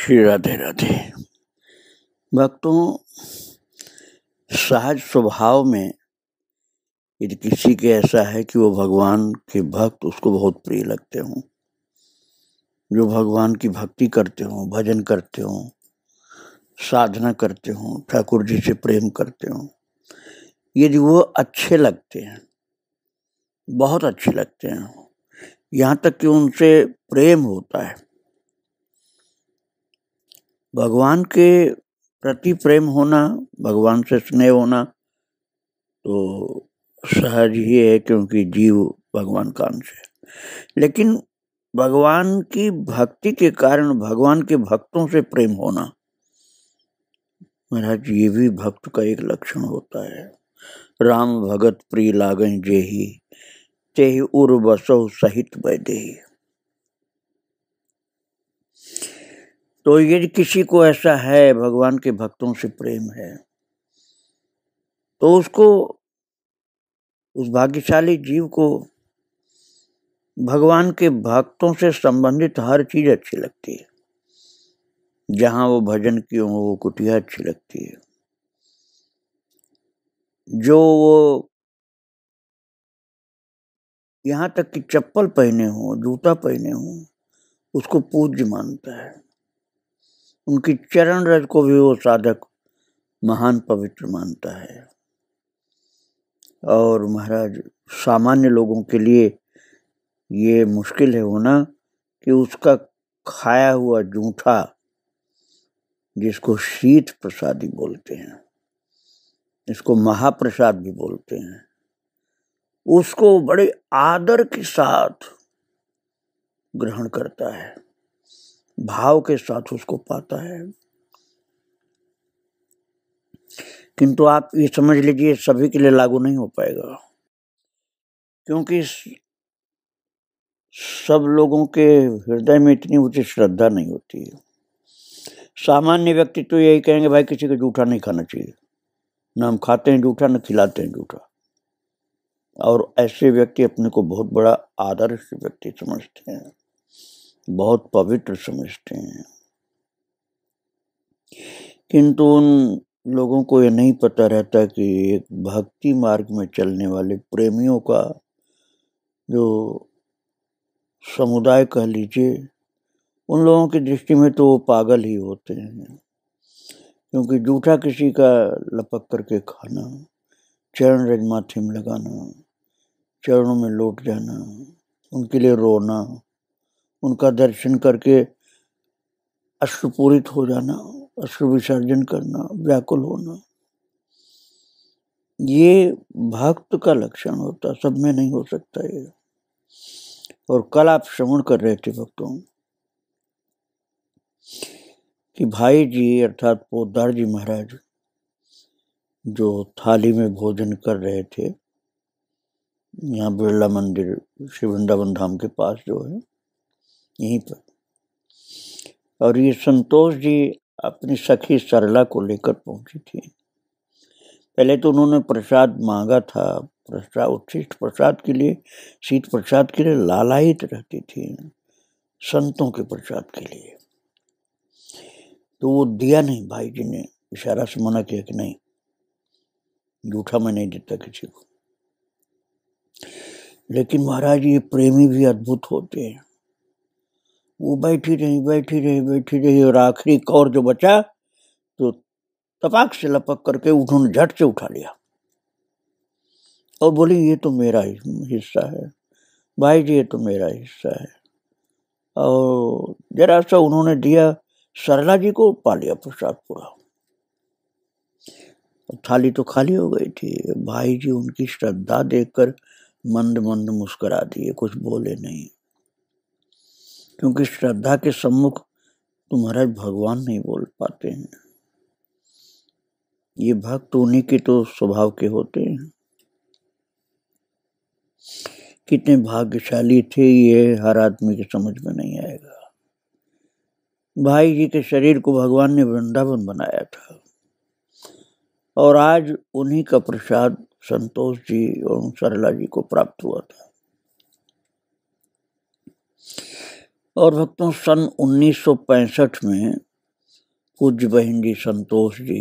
श्री राधे राधे भक्तों सहज स्वभाव में यदि किसी के ऐसा है कि वो भगवान के भक्त उसको बहुत प्रिय लगते हों जो भगवान की भक्ति करते हों भजन करते हों साधना करते हों ठाकुर जी से प्रेम करते हों यदि वो अच्छे लगते हैं बहुत अच्छे लगते हैं यहाँ तक कि उनसे प्रेम होता है भगवान के प्रति प्रेम होना भगवान से स्नेह होना तो सहज ही है क्योंकि जीव भगवान का अंश है लेकिन भगवान की भक्ति के कारण भगवान के भक्तों से प्रेम होना महाराज ये भी भक्त का एक लक्षण होता है राम भगत प्रिय लागन जेही तेहि उर्वसो सहित वैदेही तो यदि किसी को ऐसा है भगवान के भक्तों से प्रेम है तो उसको उस भाग्यशाली जीव को भगवान के भक्तों से संबंधित हर चीज अच्छी लगती है जहाँ वो भजन की हो वो कुटिया अच्छी लगती है जो वो यहाँ तक कि चप्पल पहने हों जूता पहने हों उसको पूज्य मानता है उनकी चरण रज को भी वो साधक महान पवित्र मानता है और महाराज सामान्य लोगों के लिए ये मुश्किल है होना कि उसका खाया हुआ जूठा जिसको शीत प्रसादी बोलते हैं इसको महाप्रसाद भी बोलते हैं उसको बड़े आदर के साथ ग्रहण करता है भाव के साथ उसको पाता है किंतु आप ये समझ लीजिए सभी के लिए लागू नहीं हो पाएगा क्योंकि सब लोगों के हृदय में इतनी उचित श्रद्धा नहीं होती है सामान्य व्यक्ति तो यही कहेंगे भाई किसी को जूठा नहीं खाना चाहिए ना हम खाते हैं जूठा ना खिलाते हैं जूठा और ऐसे व्यक्ति अपने को बहुत बड़ा आदर्श व्यक्ति समझते हैं बहुत पवित्र समझते हैं किंतु उन लोगों को यह नहीं पता रहता कि एक भक्ति मार्ग में चलने वाले प्रेमियों का जो समुदाय कह लीजिए उन लोगों की दृष्टि में तो वो पागल ही होते हैं क्योंकि जूठा किसी का लपक करके खाना चरण रज माथे में लगाना चरणों में लौट जाना उनके लिए रोना उनका दर्शन करके अश्रुपूरित हो जाना अश्रु विसर्जन करना व्याकुल होना ये भक्त का लक्षण होता सब में नहीं हो सकता ये और कल आप श्रवण कर रहे थे भक्तों कि भाई जी अर्थात पोदार जी महाराज जो थाली में भोजन कर रहे थे यहाँ बिरला मंदिर श्री वृंदावन धाम के पास जो है यहीं पर और ये संतोष जी अपनी सखी सरला को लेकर पहुंची थी पहले तो उन्होंने प्रसाद मांगा था प्रसाद उत्सिष्ट प्रसाद के लिए शीत प्रसाद के लिए लालायित रहती थी संतों के प्रसाद के लिए तो वो दिया नहीं भाई जी ने इशारा से मना किया कि नहीं जूठा मैं नहीं देता किसी को लेकिन महाराज ये प्रेमी भी अद्भुत होते हैं वो बैठी रही बैठी रही बैठी रही और आखिरी कौर जो बचा तो तपाक से लपक करके उन्होंने झट से उठा लिया और बोली ये तो मेरा हिस्सा है भाई जी ये तो मेरा हिस्सा है और जरा सा उन्होंने दिया सरला जी को पा लिया प्रसाद पूरा थाली तो खाली हो गई थी भाई जी उनकी श्रद्धा देखकर मंद मंद मुस्करा दिए कुछ बोले नहीं क्योंकि श्रद्धा के सम्मुख तुम्हारा भगवान नहीं बोल पाते हैं ये भक्त उन्हीं के तो स्वभाव के होते हैं कितने भाग्यशाली थे ये हर आदमी के समझ में नहीं आएगा भाई जी के शरीर को भगवान ने वृंदावन बनाया था और आज उन्हीं का प्रसाद संतोष जी और सरला जी को प्राप्त हुआ था और भक्तों सन 1965 में पूज बहन जी संतोष जी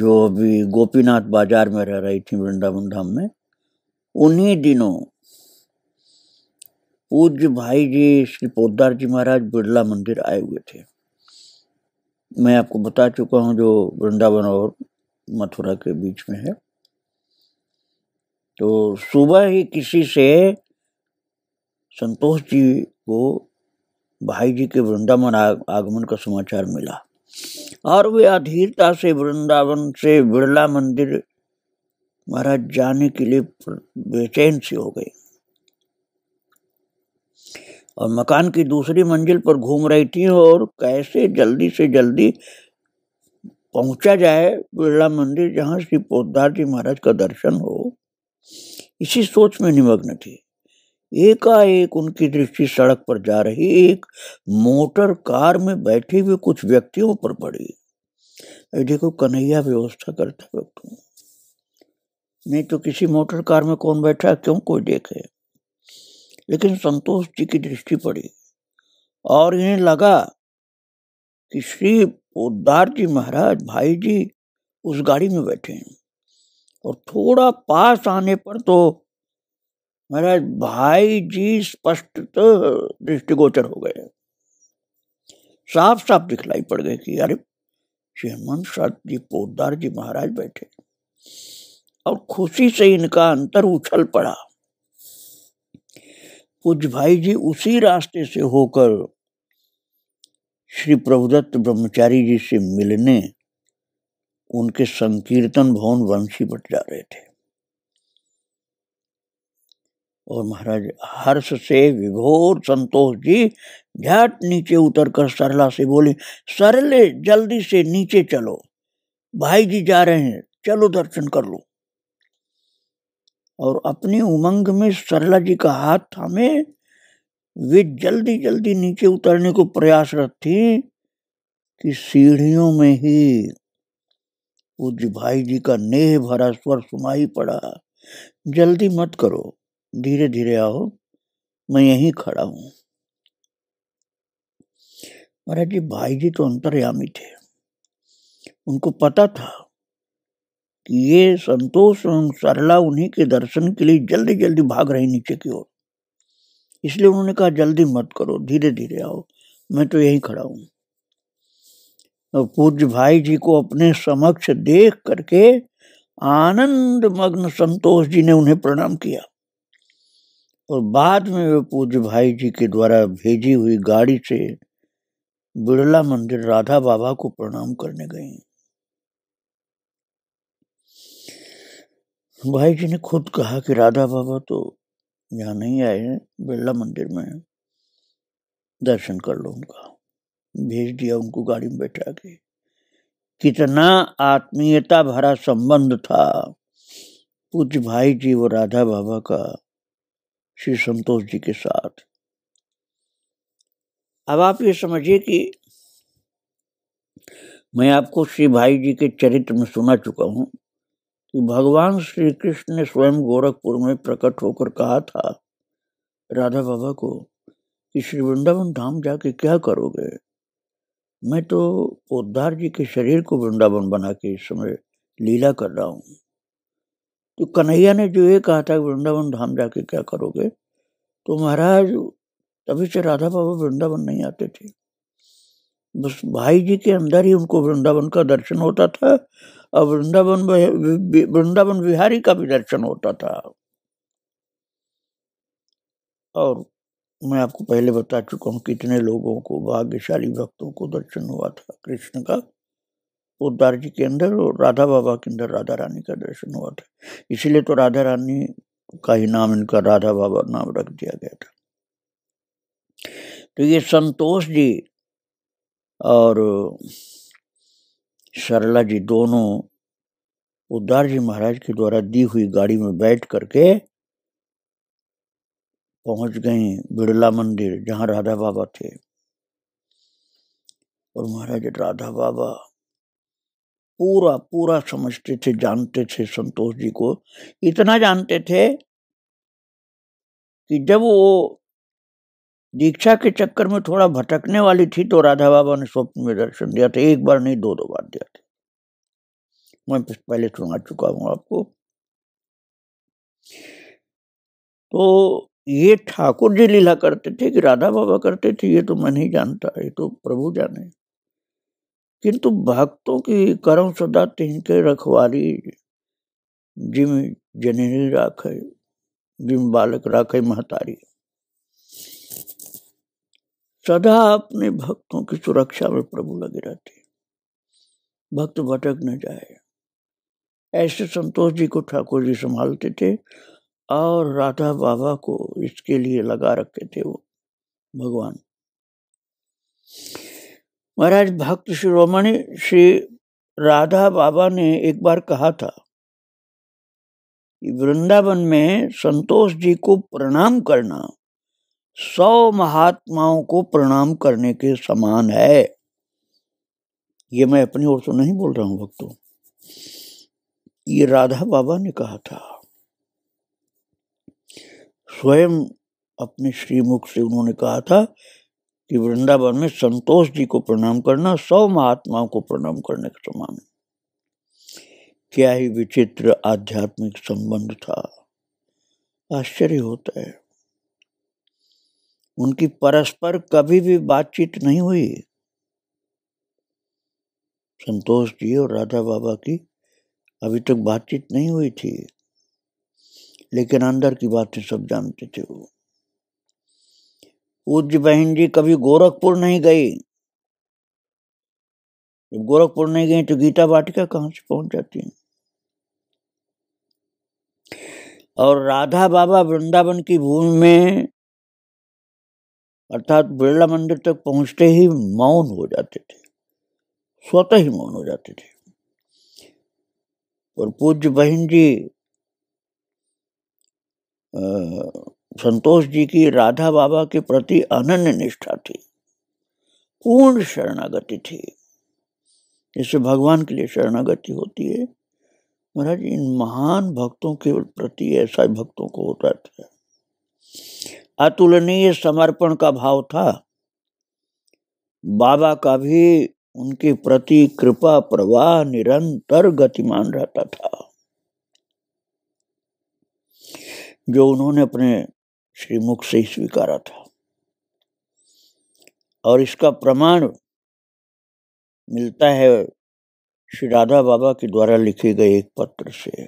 जो अभी गोपीनाथ बाजार में रह रही थी वृंदावन धाम में उन्हीं दिनों पूज्य भाई जी श्री पोदार जी महाराज बिरला मंदिर आए हुए थे मैं आपको बता चुका हूँ जो वृंदावन और मथुरा के बीच में है तो सुबह ही किसी से संतोष जी को भाई जी के वृंदावन आगमन का समाचार मिला और वे अधीरता से वृंदावन से बिरला मंदिर महाराज जाने के लिए बेचैन से हो गए और मकान की दूसरी मंजिल पर घूम रही थी और कैसे जल्दी से जल्दी पहुंचा जाए बिरला मंदिर जहां श्री पोदार जी महाराज का दर्शन हो इसी सोच में निमग्न थी एकाएक उनकी दृष्टि सड़क पर जा रही एक मोटर कार में बैठे हुए कुछ व्यक्तियों पर पड़ी देखो कन्हैया व्यवस्था करता वक्त नहीं तो किसी मोटर कार में कौन बैठा क्यों कोई देखे लेकिन संतोष जी की दृष्टि पड़ी और इन्हें लगा कि श्री उद्धार जी महाराज भाई जी उस गाड़ी में बैठे हैं और थोड़ा पास आने पर तो महाराज भाई जी स्पष्ट तो दृष्टिगोचर हो गए साफ साफ दिखलाई पड़ गई कि अरे श्री हनुमंत साथ जी पोदार जी महाराज बैठे और खुशी से इनका अंतर उछल पड़ा पूज भाई जी उसी रास्ते से होकर श्री प्रभुदत्त ब्रह्मचारी जी से मिलने उनके संकीर्तन भवन वंशी बट जा रहे थे और महाराज हर्ष से विभोर संतोष जी झट नीचे उतरकर सरला से बोले सरले जल्दी से नीचे चलो भाई जी जा रहे हैं चलो दर्शन कर लो और अपनी उमंग में सरला जी का हाथ थामे वे जल्दी जल्दी नीचे उतरने को प्रयासरत थी कि सीढ़ियों में ही उज भाई जी का नेह भरा स्वर सुनाई पड़ा जल्दी मत करो धीरे धीरे आओ मैं यहीं खड़ा हूं महाराज जी भाई जी तो अंतर्यामी थे उनको पता था कि ये संतोष सरला उन्हीं के दर्शन के लिए जल्दी जल्दी भाग रही नीचे की ओर इसलिए उन्होंने कहा जल्दी मत करो धीरे धीरे आओ मैं तो यहीं खड़ा हूं और पूज्य भाई जी को अपने समक्ष देख करके आनंद मग्न संतोष जी ने उन्हें प्रणाम किया और बाद में वे पूज्य भाई जी के द्वारा भेजी हुई गाड़ी से बिरला मंदिर राधा बाबा को प्रणाम करने गए भाई जी ने खुद कहा कि राधा बाबा तो यहाँ नहीं आए हैं बिरला मंदिर में दर्शन कर लो उनका भेज दिया उनको गाड़ी में बैठा के कितना आत्मीयता भरा संबंध था पूज्य भाई जी वो राधा बाबा का श्री संतोष जी के साथ अब आप ये समझिए कि मैं आपको श्री भाई जी के चरित्र में सुना चुका हूँ कि भगवान श्री कृष्ण ने स्वयं गोरखपुर में प्रकट होकर कहा था राधा बाबा को कि श्री वृंदावन धाम जाके क्या करोगे मैं तो उद्धार जी के शरीर को वृंदावन बना के इस समय लीला कर रहा हूँ तो कन्हैया ने जो ये कहा था वृंदावन धाम जाके क्या करोगे तो महाराज तभी से राधा बाबा वृंदावन नहीं आते थे बस भाई जी के अंदर ही उनको वृंदावन का दर्शन होता था और वृंदावन वृंदावन बिहारी का भी दर्शन होता था और मैं आपको पहले बता चुका हूँ कितने लोगों को भाग्यशाली भक्तों को दर्शन हुआ था कृष्ण का उद्धार जी के अंदर और राधा बाबा के अंदर राधा रानी का दर्शन हुआ था इसीलिए तो राधा रानी का ही नाम इनका राधा बाबा नाम रख दिया गया था तो ये संतोष जी और सरला जी दोनों उद्धार जी महाराज के द्वारा दी हुई गाड़ी में बैठ करके पहुंच गई बिरला मंदिर जहां राधा बाबा थे और महाराज राधा बाबा पूरा पूरा समझते थे जानते थे संतोष जी को इतना जानते थे कि जब वो दीक्षा के चक्कर में थोड़ा भटकने वाली थी तो राधा बाबा ने स्वप्न में दर्शन दिया था एक बार नहीं दो दो बार दिया था मैं पहले सुना चुका हूं आपको तो ये ठाकुर जी लीला करते थे कि राधा बाबा करते थे ये तो मैं नहीं जानता ये तो प्रभु जाने किंतु भक्तों की करम सदा तिनके रखवाली जिम जननी राखे जिम बालक राखे महतारी सदा अपने भक्तों की सुरक्षा में प्रभु लगे रहते भक्त भटक न जाए ऐसे संतोष जी को ठाकुर जी संभालते थे और राधा बाबा को इसके लिए लगा रखे थे वो भगवान महाराज भक्त शिरोमणि श्री राधा बाबा ने एक बार कहा था वृंदावन में संतोष जी को प्रणाम करना सौ महात्माओं को प्रणाम करने के समान है ये मैं अपनी ओर से नहीं बोल रहा हूं भक्तों ये राधा बाबा ने कहा था स्वयं अपने श्रीमुख से उन्होंने कहा था कि वृंदावन में संतोष जी को प्रणाम करना सौ महात्माओं को प्रणाम करने के समान क्या ही विचित्र आध्यात्मिक संबंध था आश्चर्य होता है उनकी परस्पर कभी भी बातचीत नहीं हुई संतोष जी और राधा बाबा की अभी तक बातचीत नहीं हुई थी लेकिन अंदर की बातें सब जानते थे वो पूज्य बहन जी कभी गोरखपुर नहीं गई जब गोरखपुर नहीं गई तो गीता वाटिका कहाँ से पहुंच जाती है और राधा बाबा वृंदावन की भूमि में अर्थात बिरला मंदिर तक पहुंचते ही मौन हो जाते थे स्वतः ही मौन हो जाते थे और पूज्य बहन जी संतोष जी की राधा बाबा के प्रति अनन्य निष्ठा थी पूर्ण शरणागति थी जैसे भगवान के लिए शरणागति होती है महाराज इन महान भक्तों के प्रति ऐसा भक्तों को होता था अतुलनीय समर्पण का भाव था बाबा का भी उनके प्रति कृपा प्रवाह निरंतर गतिमान रहता था जो उन्होंने अपने श्रीमुख से ही स्वीकारा था और इसका प्रमाण मिलता है श्री राधा बाबा के द्वारा लिखे गए एक पत्र से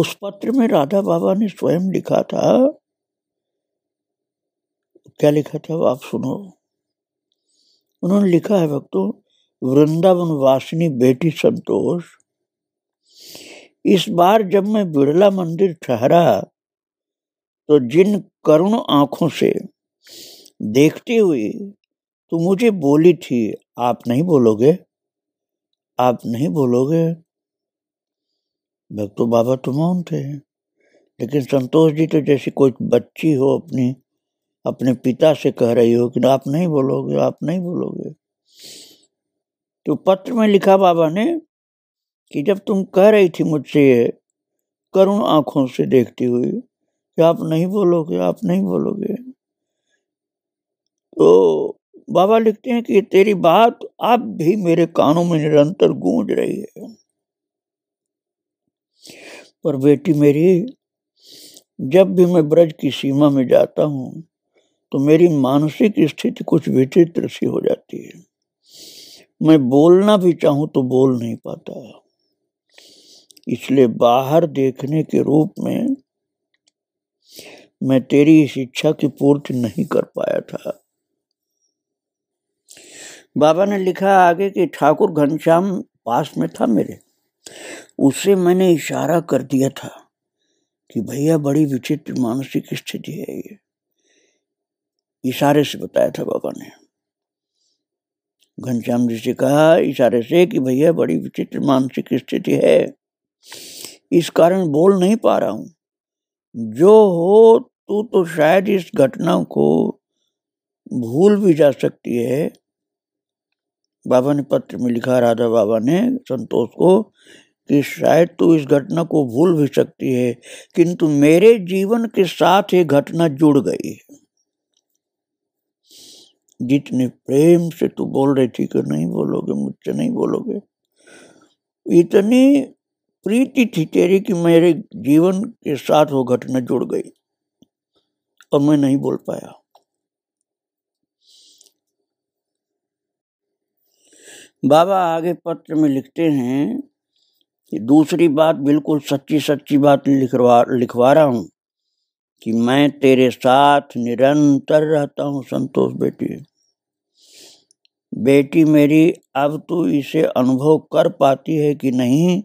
उस पत्र में राधा बाबा ने स्वयं लिखा था क्या लिखा था आप सुनो उन्होंने लिखा है भक्तों वृंदावन वासिनी बेटी संतोष इस बार जब मैं बिड़ला मंदिर ठहरा तो जिन करुण आंखों से देखते हुए तो मुझे बोली थी आप नहीं बोलोगे आप नहीं बोलोगे भक्तो बाबा तो मौन थे लेकिन संतोष जी तो जैसे कोई बच्ची हो अपनी अपने पिता से कह रही हो कि आप नहीं बोलोगे आप नहीं बोलोगे तो पत्र में लिखा बाबा ने कि जब तुम कह रही थी मुझसे करुण आंखों से देखती हुई कि आप नहीं बोलोगे आप नहीं बोलोगे तो बाबा लिखते हैं कि तेरी बात अब भी मेरे कानों में निरंतर गूंज रही है पर बेटी मेरी जब भी मैं ब्रज की सीमा में जाता हूँ तो मेरी मानसिक स्थिति कुछ विचित्र सी हो जाती है मैं बोलना भी चाहूँ तो बोल नहीं पाता इसलिए बाहर देखने के रूप में मैं तेरी इस इच्छा की पूर्ति नहीं कर पाया था बाबा ने लिखा आगे कि ठाकुर घनश्याम पास में था मेरे उससे मैंने इशारा कर दिया था कि भैया बड़ी विचित्र मानसिक स्थिति है ये इशारे से बताया था बाबा ने घनश्याम जी से कहा इशारे से कि भैया बड़ी विचित्र मानसिक स्थिति है इस कारण बोल नहीं पा रहा हूं जो हो तू तो शायद इस घटना को भूल भी जा सकती है बाबा ने पत्र में लिखा राधा बाबा ने संतोष को कि शायद तू इस घटना को भूल भी सकती है किंतु मेरे जीवन के साथ ये घटना जुड़ गई है जितने प्रेम से तू बोल रही थी कि नहीं बोलोगे मुझसे नहीं बोलोगे इतनी प्रीति थी तेरी कि मेरे जीवन के साथ वो घटना जुड़ गई और मैं नहीं बोल पाया बाबा आगे पत्र में लिखते हैं कि दूसरी बात बिल्कुल सच्ची सच्ची बात लिखवा लिखवा रहा हूं कि मैं तेरे साथ निरंतर रहता हूँ संतोष बेटी बेटी मेरी अब तू इसे अनुभव कर पाती है कि नहीं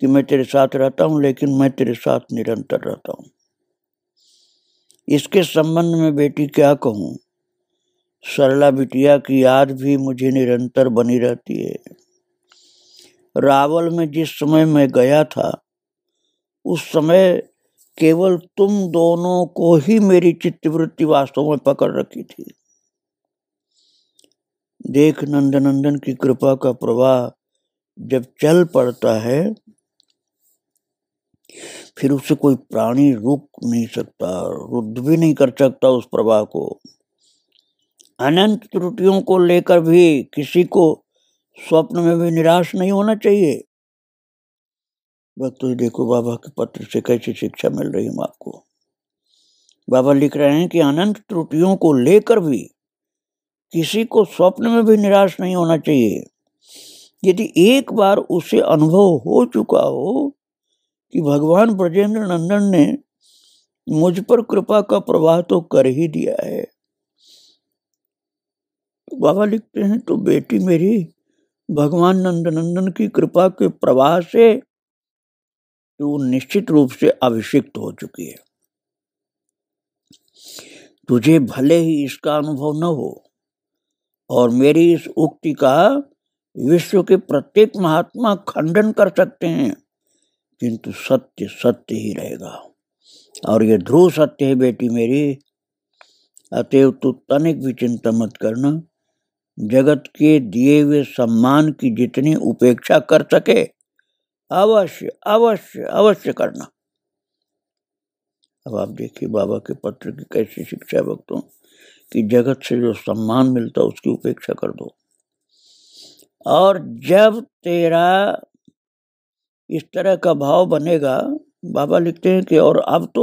कि मैं तेरे साथ रहता हूँ लेकिन मैं तेरे साथ निरंतर रहता हूँ इसके संबंध में बेटी क्या कहूँ सरला बिटिया की याद भी मुझे निरंतर बनी रहती है रावल में जिस समय मैं गया था उस समय केवल तुम दोनों को ही मेरी चित्तवृत्ति वास्तव में पकड़ रखी थी देख नंदनंदन की कृपा का प्रवाह जब चल पड़ता है फिर उसे कोई प्राणी रुक नहीं सकता रुद्ध भी नहीं कर सकता उस प्रवाह को अनंत त्रुटियों को लेकर भी किसी को स्वप्न में भी निराश नहीं होना चाहिए भक्तों देखो बाबा के पत्र से कैसी शिक्षा मिल रही हूँ आपको बाबा लिख रहे हैं कि अनंत त्रुटियों को लेकर भी किसी को स्वप्न में भी निराश नहीं होना चाहिए यदि एक बार उसे अनुभव हो चुका हो कि भगवान ब्रजेंद्र नंदन ने मुझ पर कृपा का प्रवाह तो कर ही दिया है बाबा लिखते हैं तो बेटी मेरी भगवान नंदनंदन की कृपा के प्रवाह से तू निश्चित रूप से अभिषिक्त हो चुकी है तुझे भले ही इसका अनुभव न हो और मेरी इस उक्ति का विश्व के प्रत्येक महात्मा खंडन कर सकते हैं किंतु सत्य सत्य ही रहेगा और ये ध्रुव सत्य है बेटी मेरी अतएव तू तनिक भी चिंता मत करना जगत के दिए हुए सम्मान की जितनी उपेक्षा कर सके अवश्य अवश्य अवश्य करना अब आप देखिए बाबा के पत्र की कैसी शिक्षा भक्तों कि जगत से जो सम्मान मिलता उसकी उपेक्षा कर दो और जब तेरा इस तरह का भाव बनेगा बाबा लिखते हैं कि और अब तो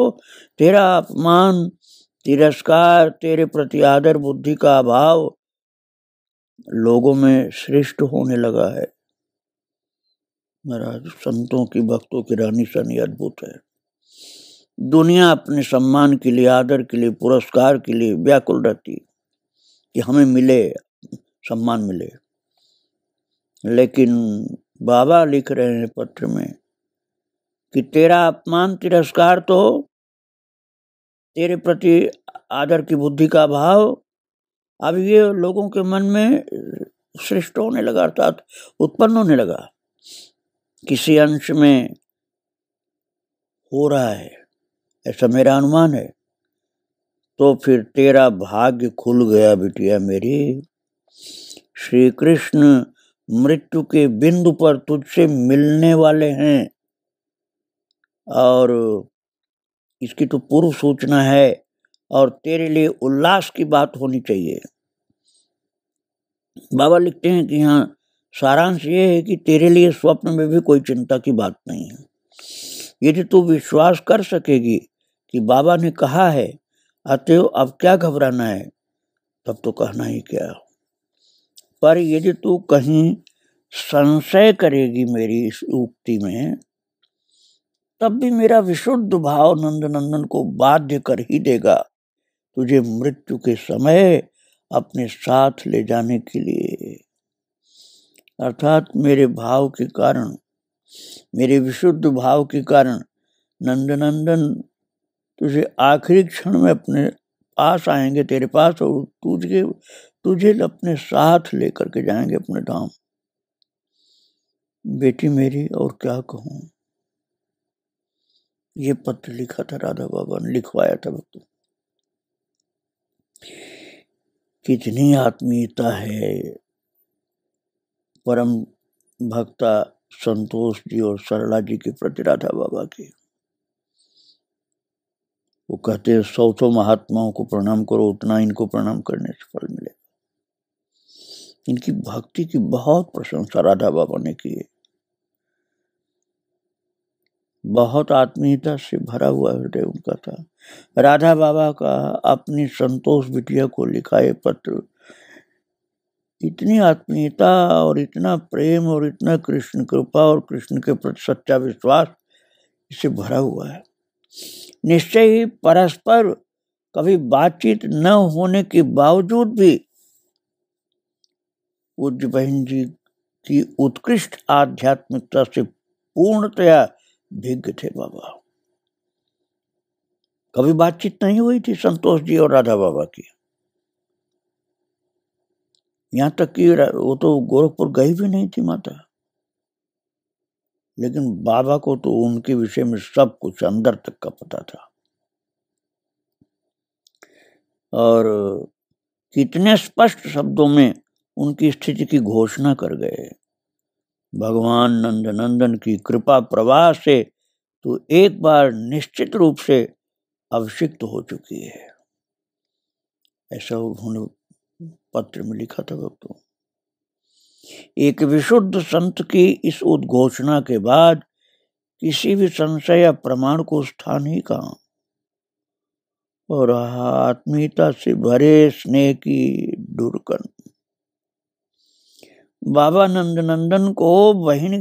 तेरा अपमान तिरस्कार तेरे प्रति आदर बुद्धि का अभाव लोगों में श्रेष्ठ होने लगा है महाराज संतों की भक्तों की रहनी सहनी अद्भुत है दुनिया अपने सम्मान के लिए आदर के लिए पुरस्कार के लिए व्याकुल रहती कि हमें मिले सम्मान मिले लेकिन बाबा लिख रहे हैं पत्र में कि तेरा अपमान तिरस्कार तो तेरे प्रति आदर की बुद्धि का भाव अब ये लोगों के मन में सृष्ट होने लगा अर्थात उत्पन्न होने लगा किसी अंश में हो रहा है ऐसा मेरा अनुमान है तो फिर तेरा भाग्य खुल गया बिटिया मेरी श्री कृष्ण मृत्यु के बिंदु पर तुझसे मिलने वाले हैं और इसकी तो पूर्व सूचना है और तेरे लिए उल्लास की बात होनी चाहिए बाबा लिखते हैं कि यहाँ सारांश ये है कि तेरे लिए स्वप्न में भी कोई चिंता की बात नहीं है यदि तू विश्वास कर सकेगी कि बाबा ने कहा है अतएव अब क्या घबराना है तब तो कहना ही क्या पर यदि तू कहीं संशय करेगी मेरी इस उक्ति में तब भी मेरा विशुद्ध भाव नंदनंदन को बाध्य कर ही देगा तुझे मृत्यु के समय अपने साथ ले जाने के लिए अर्थात मेरे भाव के कारण मेरे विशुद्ध भाव के कारण नंदनंदन तुझे आखिरी क्षण में अपने पास आएंगे तेरे पास और तुझे तुझे अपने साथ लेकर के जाएंगे अपने धाम बेटी मेरी और क्या कहूं ये पत्र लिखा था राधा बाबा ने लिखवाया था भक्त कितनी आत्मीयता है परम भक्ता संतोष जी और सरला जी के प्रति राधा बाबा की वो कहते सौ सौ महात्माओं को प्रणाम करो उतना इनको प्रणाम करने से फल मिले इनकी भक्ति की बहुत प्रशंसा राधा बाबा ने की है बहुत आत्मीयता से भरा हुआ हृदय उनका था राधा बाबा का अपनी संतोष बिटिया को लिखा है पत्र इतनी आत्मीयता और इतना प्रेम और इतना कृष्ण कृपा और कृष्ण के प्रति सच्चा विश्वास इसे भरा हुआ है निश्चय ही परस्पर कभी बातचीत न होने के बावजूद भी पूज्य बहन जी की उत्कृष्ट आध्यात्मिकता से पूर्णतया भिग थे बाबा कभी बातचीत नहीं हुई थी संतोष जी और राधा बाबा की यहां तक कि वो तो गोरखपुर गई भी नहीं थी माता लेकिन बाबा को तो उनके विषय में सब कुछ अंदर तक का पता था और कितने स्पष्ट शब्दों में उनकी स्थिति की घोषणा कर गए भगवान नंदनंदन की कृपा प्रवाह से तो एक बार निश्चित रूप से अभिषिक्त हो चुकी है ऐसा उन्होंने पत्र में लिखा था भक्तों एक विशुद्ध संत की इस उद्घोषणा के बाद किसी भी संशय या प्रमाण को स्थान ही कहा और आत्मीयता से भरे स्नेह की दुर्गंध बाबा नंद नंदन को बहन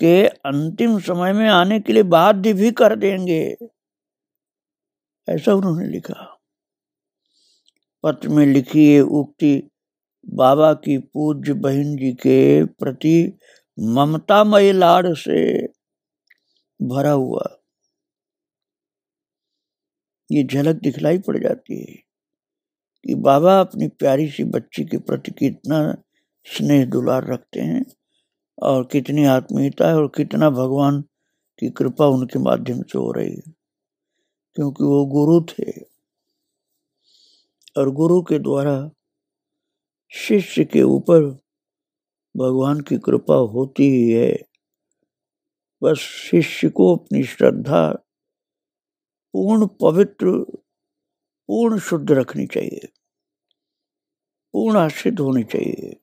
के अंतिम समय में आने के लिए बाध्य भी कर देंगे ऐसा उन्होंने लिखा पत्र में लिखी ये उक्ति बाबा की पूज्य बहन जी के प्रति ममतामय लाड़ से भरा हुआ ये झलक दिखलाई पड़ जाती है कि बाबा अपनी प्यारी सी बच्ची के प्रति कितना स्नेह दुलार रखते हैं और कितनी आत्मीयता है और कितना भगवान की कृपा उनके माध्यम से हो रही है क्योंकि वो गुरु थे और गुरु के द्वारा शिष्य के ऊपर भगवान की कृपा होती ही है बस शिष्य को अपनी श्रद्धा पूर्ण पवित्र पूर्ण शुद्ध रखनी चाहिए पूर्ण आश्रित होनी चाहिए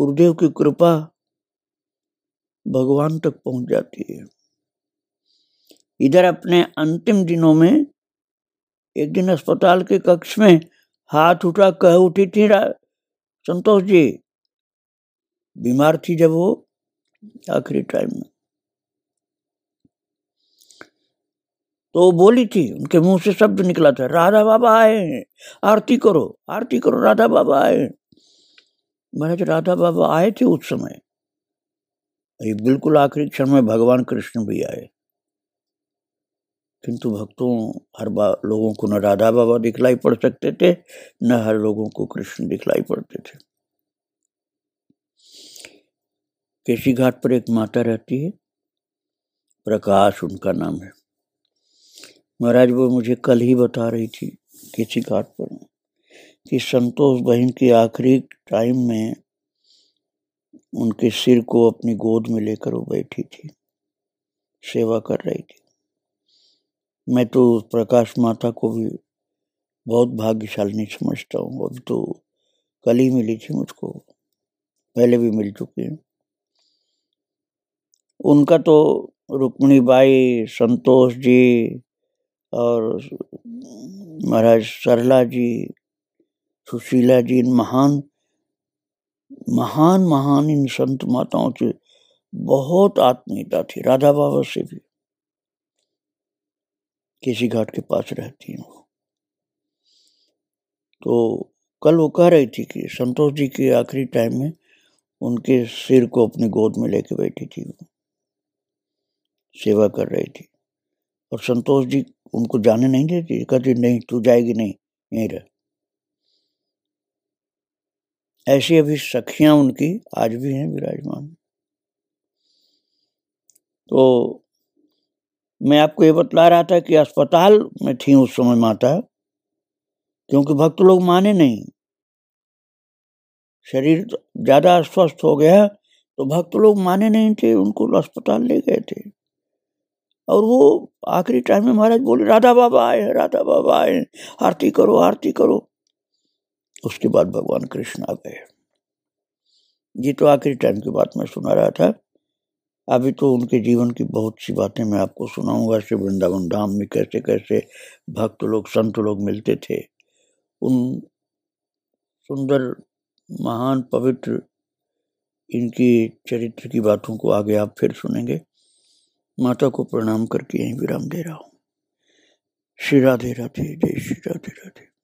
गुरुदेव की कृपा भगवान तक पहुंच जाती है इधर अपने अंतिम दिनों में एक दिन अस्पताल के कक्ष में हाथ उठा कह उठी थी संतोष जी बीमार थी जब वो आखिरी टाइम में तो बोली थी उनके मुंह से शब्द निकला था राधा बाबा आए हैं आरती करो आरती करो राधा बाबा आए हैं महाराज राधा बाबा आए थे उस समय ये बिल्कुल आखिरी क्षण में भगवान कृष्ण भी आए किंतु भक्तों हर बार लोगों को न राधा बाबा दिखलाई पड़ सकते थे न हर लोगों को कृष्ण दिखलाई पड़ते थे केसी घाट पर एक माता रहती है प्रकाश उनका नाम है महाराज वो मुझे कल ही बता रही थी केसी घाट पर कि संतोष बहन के आखिरी टाइम में उनके सिर को अपनी गोद में लेकर वो बैठी थी सेवा कर रही थी मैं तो प्रकाश माता को भी बहुत भाग्यशाली समझता हूँ अभी तो कल ही मिली थी मुझको पहले भी मिल चुकी हैं उनका तो रुक्मणी बाई संतोष जी और महाराज सरला जी सुशीला जी इन महान महान महान इन संत माताओं से बहुत आत्मीयता थी राधा बाबा से भी केसी घाट के पास रहती हूँ तो कल वो कह रही थी कि संतोष जी के आखिरी टाइम में उनके सिर को अपनी गोद में लेके बैठी थी सेवा कर रही थी और संतोष जी उनको जाने नहीं देती कहती नहीं तू जाएगी नहीं यहीं रह ऐसी अभी सखियां उनकी आज भी हैं विराजमान तो मैं आपको ये बतला रहा था कि अस्पताल में थी उस समय माता क्योंकि भक्त लोग माने नहीं शरीर तो ज़्यादा अस्वस्थ हो गया तो भक्त लोग माने नहीं थे उनको अस्पताल ले गए थे और वो आखिरी टाइम में महाराज बोले राधा बाबा आए राधा बाबा आए आरती करो आरती करो उसके बाद भगवान कृष्ण आ गए ये तो आखिरी टाइम की बात मैं सुना रहा था अभी तो उनके जीवन की बहुत सी बातें मैं आपको सुनाऊंगा श्री वृंदावन धाम में कैसे कैसे भक्त लोग संत लोग मिलते थे उन सुंदर महान पवित्र इनकी चरित्र की बातों को आगे आप फिर सुनेंगे माता को प्रणाम करके यहीं विराम दे रहा हूँ श्री राधे राधे जय श्री राधे राधे